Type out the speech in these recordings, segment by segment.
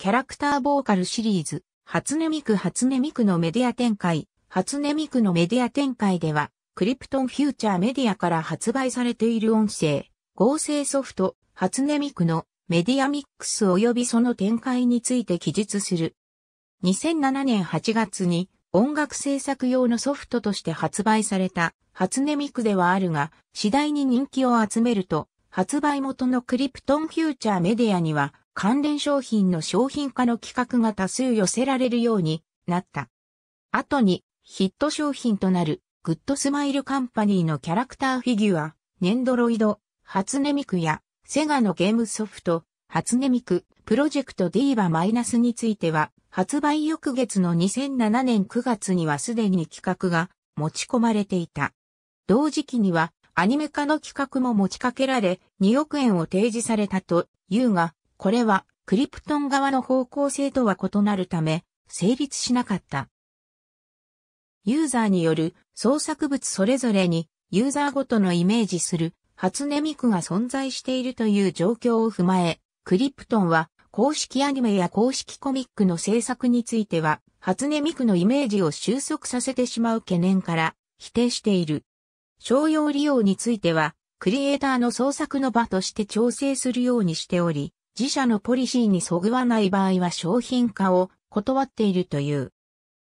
キャラクターボーカルシリーズ、初音ミク初音ミクのメディア展開、初音ミクのメディア展開では、クリプトンフューチャーメディアから発売されている音声、合成ソフト、初音ミクのメディアミックス及びその展開について記述する。2007年8月に音楽制作用のソフトとして発売された初音ミクではあるが、次第に人気を集めると、発売元のクリプトンフューチャーメディアには関連商品の商品化の企画が多数寄せられるようになった。後にヒット商品となるグッドスマイルカンパニーのキャラクターフィギュア、ネンドロイド、初音ミクやセガのゲームソフト、初音ミク、プロジェクト D バマイナスについては、発売翌月の2007年9月にはすでに企画が持ち込まれていた。同時期にはアニメ化の企画も持ちかけられ2億円を提示されたというが、これはクリプトン側の方向性とは異なるため成立しなかった。ユーザーによる創作物それぞれにユーザーごとのイメージする初音ミクが存在しているという状況を踏まえ、クリプトンは公式アニメや公式コミックの制作については、初音ミクのイメージを収束させてしまう懸念から否定している。商用利用については、クリエイターの創作の場として調整するようにしており、自社のポリシーにそぐわない場合は商品化を断っているという。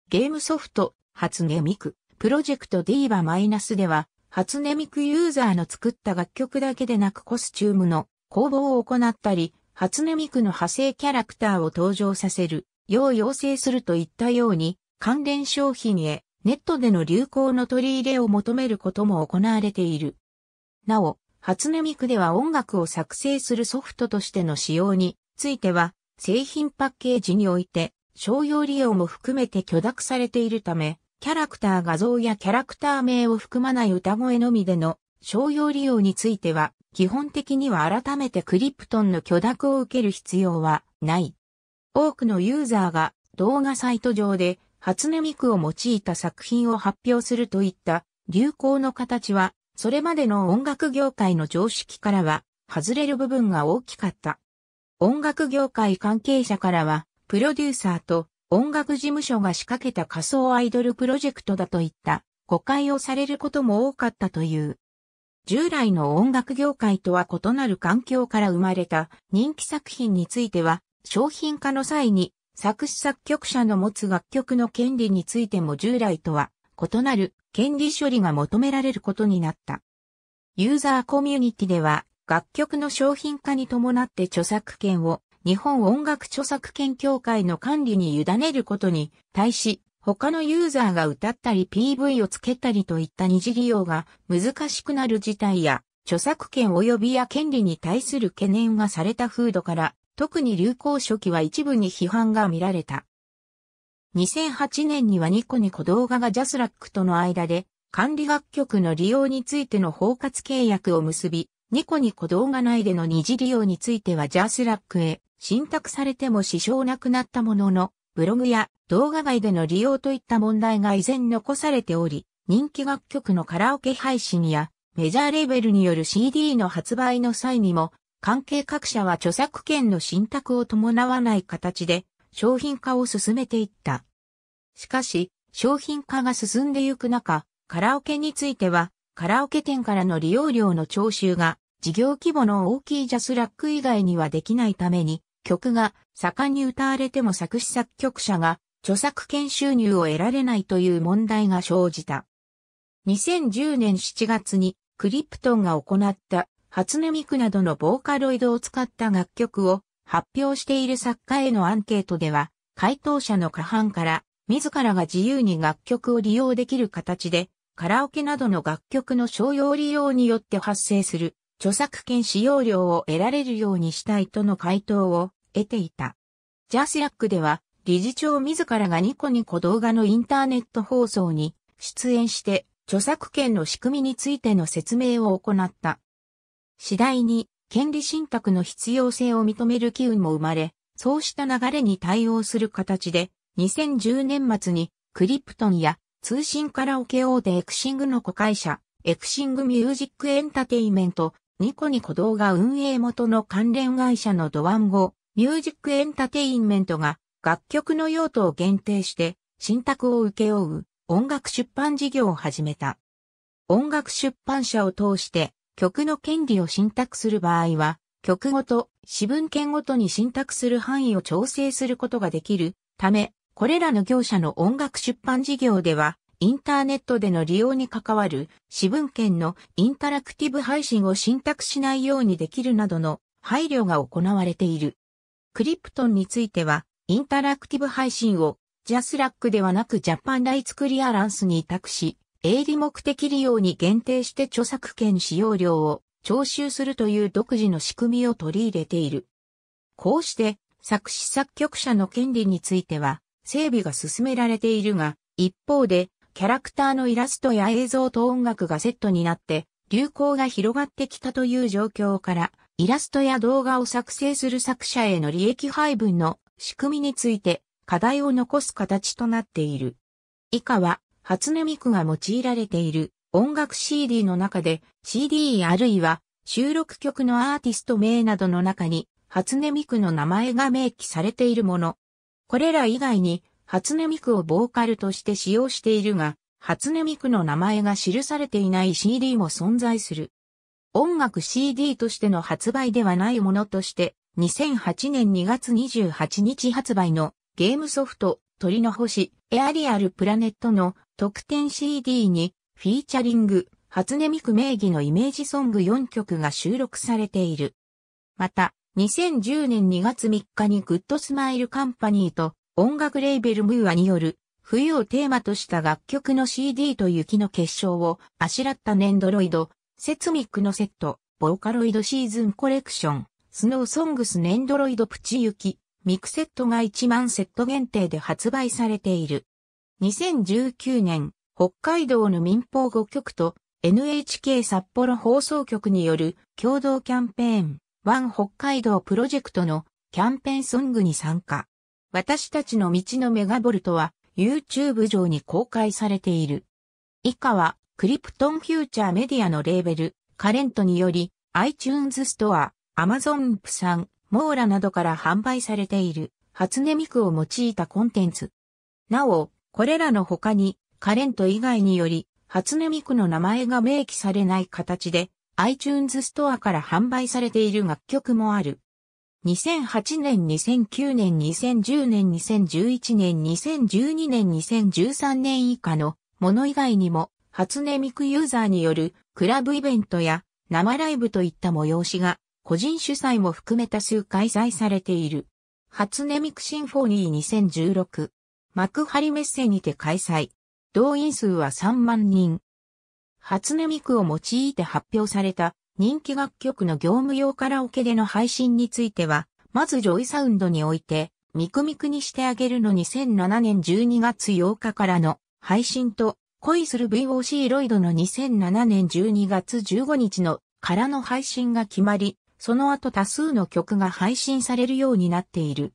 ゲームソフト、初音ミク、プロジェクト d ィマイナスでは、初音ミクユーザーの作った楽曲だけでなくコスチュームの工房を行ったり、初音ミクの派生キャラクターを登場させる、よう要請するといったように、関連商品へネットでの流行の取り入れを求めることも行われている。なお、初音ミクでは音楽を作成するソフトとしての使用については、製品パッケージにおいて、商用利用も含めて許諾されているため、キャラクター画像やキャラクター名を含まない歌声のみでの商用利用については、基本的には改めてクリプトンの許諾を受ける必要はない。多くのユーザーが動画サイト上で初音ミクを用いた作品を発表するといった流行の形はそれまでの音楽業界の常識からは外れる部分が大きかった。音楽業界関係者からは、プロデューサーと音楽事務所が仕掛けた仮想アイドルプロジェクトだといった誤解をされることも多かったという。従来の音楽業界とは異なる環境から生まれた人気作品については、商品化の際に作詞作曲者の持つ楽曲の権利についても従来とは異なる権利処理が求められることになった。ユーザーコミュニティでは楽曲の商品化に伴って著作権を日本音楽著作権協会の管理に委ねることに対し他のユーザーが歌ったり PV をつけたりといった二次利用が難しくなる事態や著作権及びや権利に対する懸念がされた風土から特に流行初期は一部に批判が見られた。2008年にはニコニコ動画がジャスラックとの間で管理楽曲の利用についての包括契約を結び、ニコニコ動画内での二次利用についてはジャスラックへ信託されても支障なくなったものの、ブログや動画外での利用といった問題が依然残されており、人気楽曲のカラオケ配信やメジャーレベルによる CD の発売の際にも、関係各社は著作権の信託を伴わない形で商品化を進めていった。しかし、商品化が進んでいく中、カラオケについては、カラオケ店からの利用料の徴収が、事業規模の大きいジャスラック以外にはできないために、曲が盛んに歌われても作詞作曲者が著作権収入を得られないという問題が生じた。2010年7月にクリプトンが行った初音ミクなどのボーカロイドを使った楽曲を発表している作家へのアンケートでは、回答者の過半から自らが自由に楽曲を利用できる形で、カラオケなどの楽曲の商用利用によって発生する著作権使用料を得られるようにしたいとの回答を得ていた。ジャスラックでは、理事長自らがニコニコ動画のインターネット放送に出演して著作権の仕組みについての説明を行った。次第に権利信託の必要性を認める機運も生まれ、そうした流れに対応する形で、2010年末にクリプトンや通信カラオケ大手エクシングの子会社、エクシングミュージックエンタテイメント、ニコニコ動画運営元の関連会社のドワンゴ、ミュージックエンタテインメントが楽曲の用途を限定して、信託を請け負う音楽出版事業を始めた。音楽出版社を通して曲の権利を信託する場合は、曲ごと、私文権ごとに信託する範囲を調整することができるため、これらの業者の音楽出版事業では、インターネットでの利用に関わる私文権のインタラクティブ配信を信託しないようにできるなどの配慮が行われている。クリプトンについては、インタラクティブ配信をジャスラックではなくジャパンライツクリアランスに委託し、営利目的利用に限定して著作権使用料を徴収するという独自の仕組みを取り入れている。こうして作詞作曲者の権利については整備が進められているが、一方でキャラクターのイラストや映像と音楽がセットになって流行が広がってきたという状況からイラストや動画を作成する作者への利益配分の仕組みについて課題を残す形となっている。以下は初音ミクが用いられている音楽 CD の中で CD あるいは収録曲のアーティスト名などの中に初音ミクの名前が明記されているもの。これら以外に初音ミクをボーカルとして使用しているが、初音ミクの名前が記されていない CD も存在する。音楽 CD としての発売ではないものとして、2008年2月28日発売のゲームソフト鳥の星、エアリアルプラネットの特典 CD に、フィーチャリング、初音ミク名義のイメージソング4曲が収録されている。また、2010年2月3日にグッドスマイルカンパニーと音楽レーベルムーアによる冬をテーマとした楽曲の CD と雪の結晶をあしらったネンドロイド、セツミックのセット、ボーカロイドシーズンコレクション、スノーソングスネンドロイドプチ雪、ミクセットが1万セット限定で発売されている。2019年、北海道の民放5局と NHK 札幌放送局による共同キャンペーン、ワン北海道プロジェクトのキャンペーンソングに参加。私たちの道のメガボルトは YouTube 上に公開されている。以下はクリプトンフューチャーメディアのレーベル、カレントにより iTunes ストア、Amazon プサン、モーラなどから販売されている初音ミクを用いたコンテンツ。なお、これらの他にカレント以外により初音ミクの名前が明記されない形で iTunes ストアから販売されている楽曲もある。2008年、2009年、2010年、2011年、2012年、2013年以下のもの以外にも、初音ミクユーザーによるクラブイベントや生ライブといった催しが個人主催も含めた数開催されている。初音ミクシンフォニー2016。幕張メッセにて開催。動員数は3万人。初音ミクを用いて発表された人気楽曲の業務用カラオケでの配信については、まずジョイサウンドにおいて、ミクミクにしてあげるの2007年12月8日からの配信と、恋する VOC ロイドの2007年12月15日のからの配信が決まり、その後多数の曲が配信されるようになっている。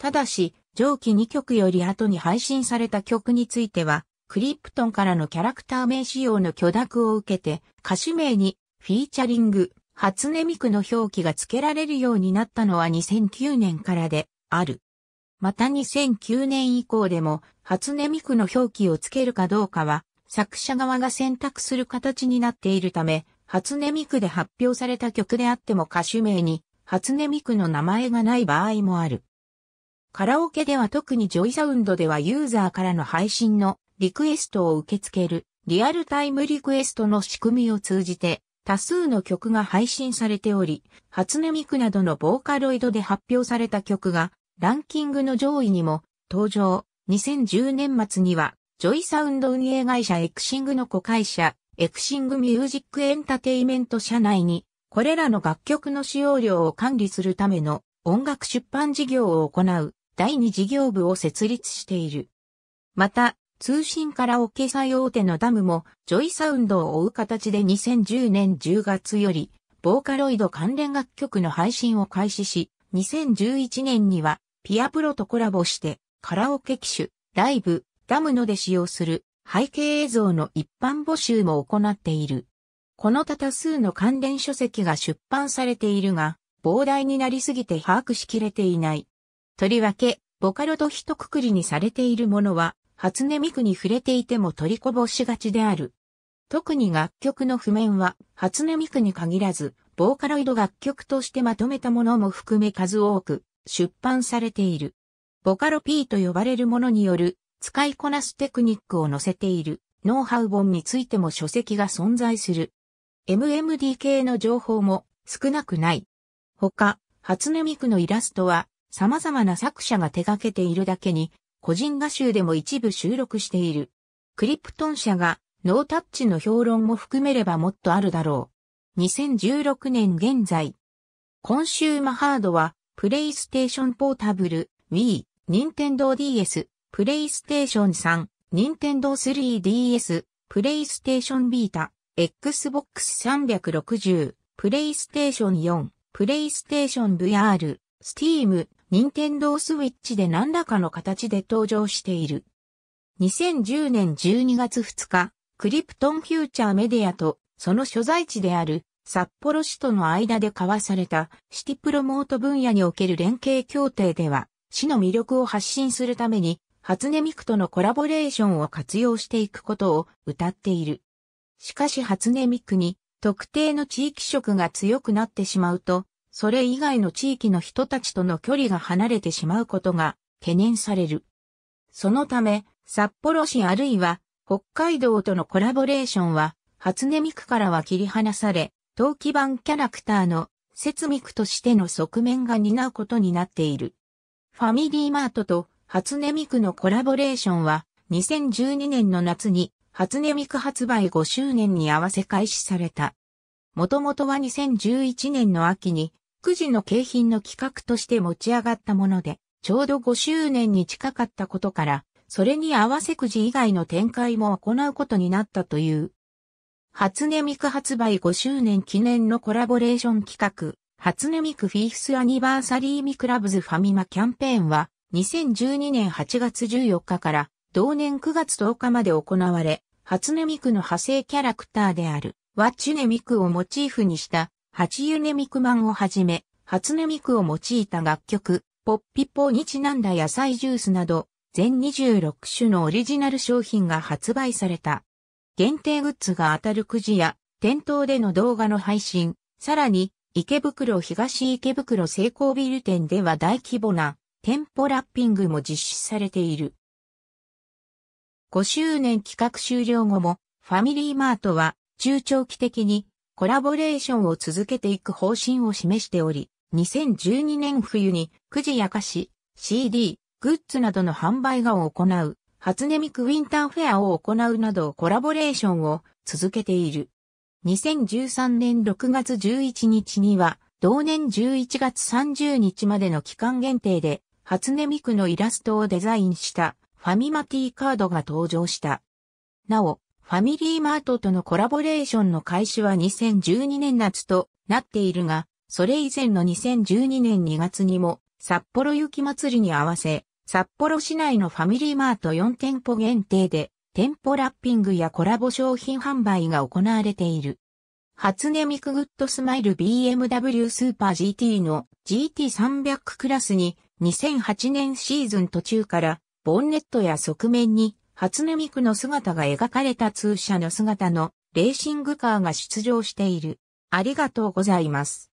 ただし、上記2曲より後に配信された曲については、クリプトンからのキャラクター名仕様の許諾を受けて、歌手名にフィーチャリング、初音ミクの表記が付けられるようになったのは2009年からである。また2009年以降でも、初音ミクの表記を付けるかどうかは、作者側が選択する形になっているため、初音ミクで発表された曲であっても歌手名に初音ミクの名前がない場合もある。カラオケでは特にジョイサウンドではユーザーからの配信のリクエストを受け付けるリアルタイムリクエストの仕組みを通じて多数の曲が配信されており、初音ミクなどのボーカロイドで発表された曲がランキングの上位にも登場。2010年末にはジョイサウンド運営会社エクシングの子会社エクシングミュージックエンタテイメント社内に、これらの楽曲の使用量を管理するための音楽出版事業を行う第二事業部を設立している。また、通信からオケ最大手のダムも、ジョイサウンドを追う形で2010年10月より、ボーカロイド関連楽曲の配信を開始し、2011年には、ピアプロとコラボして、カラオケ機種、ライブ、ダムので使用する、背景映像の一般募集も行っている。この多多数の関連書籍が出版されているが、膨大になりすぎて把握しきれていない。とりわけ、ボカロと一括りにされているものは、初音ミクに触れていても取りこぼしがちである。特に楽曲の譜面は、初音ミクに限らず、ボーカロイド楽曲としてまとめたものも含め数多く出版されている。ボカロ P と呼ばれるものによる使いこなすテクニックを載せているノウハウ本についても書籍が存在する。MMD 系の情報も少なくない。他、初音ミクのイラストは様々な作者が手掛けているだけに、個人画集でも一部収録している。クリプトン社がノータッチの評論も含めればもっとあるだろう。2016年現在。コンシューマハードは、プレイステーションポータブル、Wii、Nintendo DS、プレイステーション3、任天堂 3DS、プレイステーションビータ、Xbox 360、プレイステーション4、プレイステーション VR、Steam、任天堂スウィッチで何らかの形で登場している。2010年12月2日、クリプトンフューチャーメディアとその所在地である札幌市との間で交わされたシティプロモート分野における連携協定では、市の魅力を発信するために初音ミクとのコラボレーションを活用していくことを謳っている。しかし初音ミクに特定の地域色が強くなってしまうと、それ以外の地域の人たちとの距離が離れてしまうことが懸念される。そのため、札幌市あるいは北海道とのコラボレーションは、初音ミクからは切り離され、陶器版キャラクターの節ミクとしての側面が担うことになっている。ファミリーマートと初音ミクのコラボレーションは、2012年の夏に、初音ミク発売5周年に合わせ開始された。もともとは2011年の秋に、くじの景品の企画として持ち上がったもので、ちょうど5周年に近かったことから、それに合わせくじ以外の展開も行うことになったという。初音ミク発売5周年記念のコラボレーション企画、初音ミクフィースアニバーサリーミクラブズファミマキャンペーンは、2012年8月14日から同年9月10日まで行われ、初音ミクの派生キャラクターである、ワッチュネミクをモチーフにした、八ユネミクマンをはじめ、初音ミクを用いた楽曲、ポッピポにちなんだ野菜ジュースなど、全26種のオリジナル商品が発売された。限定グッズが当たるくじや、店頭での動画の配信、さらに、池袋東池袋成功ビル店では大規模な店舗ラッピングも実施されている。5周年企画終了後も、ファミリーマートは中長期的にコラボレーションを続けていく方針を示しており、2012年冬にくじやかし、CD、グッズなどの販売が行う、初音ミクウィンターフェアを行うなどコラボレーションを続けている。2013年6月11日には、同年11月30日までの期間限定で、初音ミクのイラストをデザインしたファミマティカードが登場した。なお、ファミリーマートとのコラボレーションの開始は2012年夏となっているが、それ以前の2012年2月にも札幌雪祭りに合わせ、札幌市内のファミリーマート4店舗限定で店舗ラッピングやコラボ商品販売が行われている。初音ミクグッドスマイル BMW スーパー GT の GT300 クラスに2008年シーズン途中から、ボンネットや側面に、初音ミクの姿が描かれた通車の姿のレーシングカーが出場している。ありがとうございます。